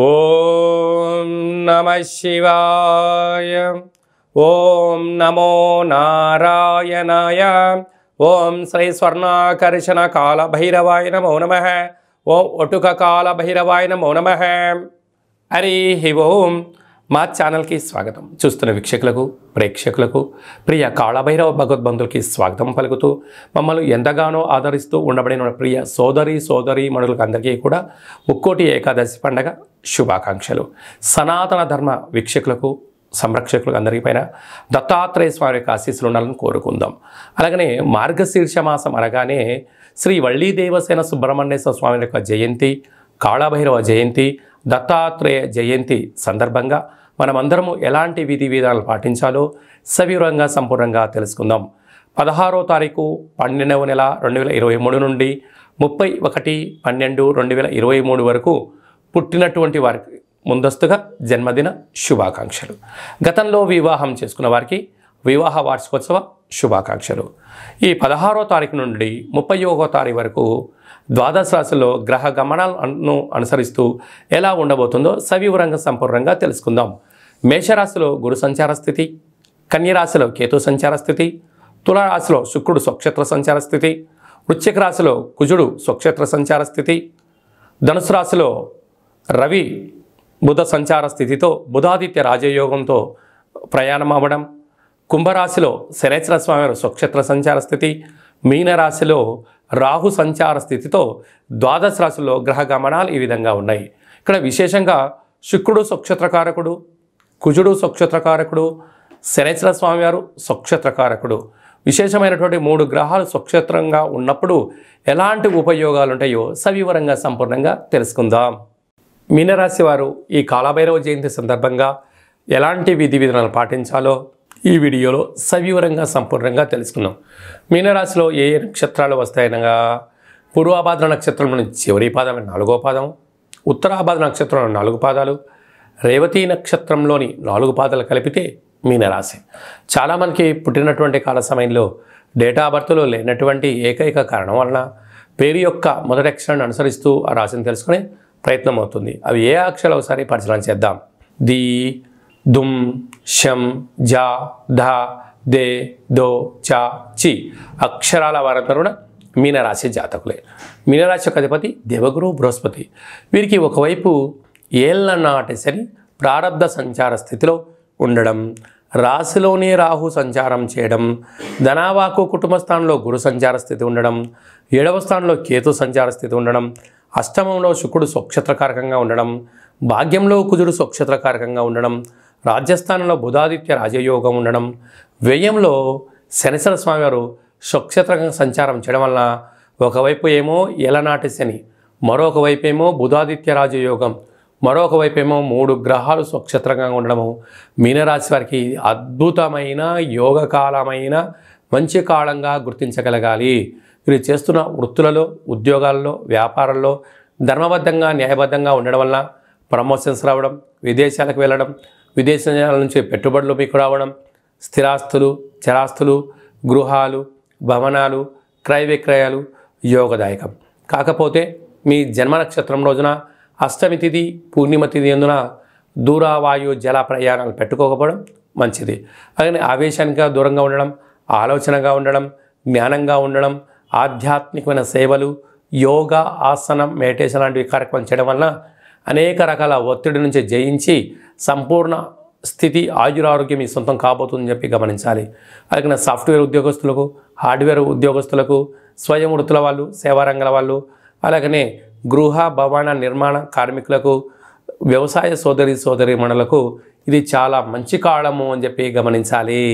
ఓం నమ శివాయ ఓం నమో నారాయణాయ ఓం శ్రీ స్వర్ణాకర్షణ కాళభైరవాయ నమో నమ ఓం ఒటుక కాళభైరవాయ నమో నమ హరి హి ఓం మా ఛానల్కి స్వాగతం చూస్తున్న వీక్షకులకు ప్రేక్షకులకు ప్రియ కాళభైరవ భగవద్బంధులకి స్వాగతం పలుకుతూ మమ్మల్ని ఎంతగానో ఆదరిస్తూ ఉండబడిన ప్రియ సోదరి సోదరి మనులకు అందరికీ కూడా ఒక్కోటి ఏకాదశి పండగ శుభాకాంక్షలు సనాతన ధర్మ వీక్షకులకు సంరక్షకులకు అందరిపైన దత్తాత్రేయ స్వామి యొక్క ఆశీస్సులు ఉండాలని కోరుకుందాం అలాగనే మార్గశీర్ష మాసం అనగానే శ్రీ వల్లీ దేవసేన సుబ్రహ్మణ్యేశ్వర స్వామి యొక్క జయంతి కాళభైరవ జయంతి దత్తాత్రేయ జయంతి సందర్భంగా మనమందరము ఎలాంటి విధి విధానాలు పాటించాలో సవివరంగా సంపూర్ణంగా తెలుసుకుందాం పదహారో తారీఖు పన్నెండవ నెల రెండు వేల ఇరవై మూడు నుండి ముప్పై ఒకటి పన్నెండు రెండు వేల ఇరవై మూడు వరకు పుట్టినటువంటి వారికి ముందస్తుగా జన్మదిన శుభాకాంక్షలు గతంలో వివాహం చేసుకున్న వారికి వివాహ వార్షికోత్సవ శుభాకాంక్షలు ఈ పదహారో తారీఖు నుండి ముప్పై ఒకో తారీఖు వరకు ద్వాదశ రాశిలో గ్రహ గమనాలను అనుసరిస్తూ ఎలా ఉండబోతుందో సవివరంగా సంపూర్ణంగా తెలుసుకుందాం మేషరాశిలో గురు సంచార స్థితి కన్యరాశిలో కేతు సంచార స్థితి తులారాశిలో శుక్రుడు స్వక్షేత్ర సంచార స్థితి వృశ్చిక రాశిలో కుజుడు స్వక్షేత్ర సంచార స్థితి ధనుసు రాశిలో రవి బుధ సంచార స్థితితో బుధాదిత్య రాజయోగంతో ప్రయాణం అవ్వడం కుంభరాశిలో శనేశ్వర స్వామి స్వక్షేత్ర సంచార స్థితి మీనరాశిలో రాహు సంచార స్థితితో ద్వాదశ రాశిలో గ్రహ గమనాలు ఈ విధంగా ఉన్నాయి ఇక్కడ విశేషంగా శుక్రుడు స్వక్షేత్రకారకుడు కుజుడు స్వక్షేత్రకారకుడు శనేశ్వర స్వామివారు స్వక్షేత్రకారకుడు విశేషమైనటువంటి మూడు గ్రహాలు స్వక్షేత్రంగా ఉన్నప్పుడు ఎలాంటి ఉపయోగాలు ఉంటాయో సవివరంగా సంపూర్ణంగా తెలుసుకుందాం మీనరాశి వారు ఈ కాలభైరవ జయంతి సందర్భంగా ఎలాంటి విధి విధానాలు పాటించాలో ఈ వీడియోలో సవివరంగా సంపూర్ణంగా తెలుసుకుందాం మీనరాశిలో ఏ ఏ నక్షత్రాలు వస్తాయనగా పూర్వాభాద్ర నక్షత్రం చివరి పాదం నాలుగో పాదం ఉత్తరాభాద్ర నక్షత్రంలో నాలుగు పాదాలు రేవతి నక్షత్రంలోని నాలుగు పాదాలు కలిపితే మీనరాశి చాలామందికి పుట్టినటువంటి కాల సమయంలో డేటా బర్త్లో లేనటువంటి ఏకైక కారణం వలన పేరు యొక్క మొదటి అక్షరాన్ని అనుసరిస్తూ ఆ రాశిని తెలుసుకుని ప్రయత్నం అవుతుంది అవి ఏ అక్షరాలు ఒకసారి పరిశీలన చేద్దాం ది దుమ్ షం జా ధ దే దో చా చి అక్షరాల వారంతా కూడా మీనరాశి జాతకులే మీనరాశి యొక్క అధిపతి దేవగురు బృహస్పతి వీరికి ఒకవైపు ఏళ్ళ నాటి సరి ప్రారంధ సంచార స్థితిలో ఉండడం రాశిలోనే రాహు సంచారం చేయడం ధనావాకు కుటుంబ స్థానంలో గురు సంచార స్థితి ఉండడం ఏడవ స్థానంలో కేతు సంచార స్థితి ఉండడం అష్టమంలో శుక్రుడు కారకంగా ఉండడం భాగ్యంలో కుజుడు కారకంగా ఉండడం రాజస్థానంలో బుధాదిత్య రాజయోగం ఉండడం వ్యయంలో శనిశ్వర వారు స్వక్షత్రంగా సంచారం చేయడం వల్ల ఒకవైపు ఏమో ఎలనాటి శని మరొక వైపేమో బుధాదిత్య రాజయోగం మరొక వైపేమో మూడు గ్రహాలు స్వక్షత్రంగా ఉండడము మీనరాశి వారికి అద్భుతమైన యోగకాలమైన మంచి కాలంగా గుర్తించగలగాలి వీరు చేస్తున్న వృత్తులలో ఉద్యోగాల్లో వ్యాపారంలో ధర్మబద్ధంగా న్యాయబద్ధంగా ఉండడం వల్ల ప్రమోషన్స్ రావడం విదేశాలకు వెళ్ళడం విదేశాల నుంచి పెట్టుబడులు మీకు రావడం స్థిరాస్తులు చరాస్తులు గృహాలు భవనాలు క్రయ విక్రయాలు యోగదాయకం కాకపోతే మీ జన్మ నక్షత్రం రోజున అష్టమి తిథి పూర్ణిమ తిథి దూర వాయు జల ప్రయాణాలు పెట్టుకోకపోవడం మంచిది అలాగే ఆవేశానికి దూరంగా ఉండడం ఆలోచనగా ఉండడం జ్ఞానంగా ఉండడం ఆధ్యాత్మికమైన సేవలు యోగా ఆసనం మెడిటేషన్ లాంటివి కార్యక్రమాలు చేయడం వలన అనేక రకాల ఒత్తిడి నుంచి జయించి సంపూర్ణ స్థితి ఆయురారోగ్యం మీ సొంతం కాబోతుందని చెప్పి గమనించాలి అలాగే సాఫ్ట్వేర్ ఉద్యోగస్తులకు హార్డ్వేర్ ఉద్యోగస్తులకు స్వయం వృత్తుల వాళ్ళు సేవారంగాల వాళ్ళు అలాగనే గృహ భవన నిర్మాణ కార్మికులకు వ్యవసాయ సోదరి సోదరి మండలకు ఇది చాలా మంచి కాలము అని చెప్పి గమనించాలి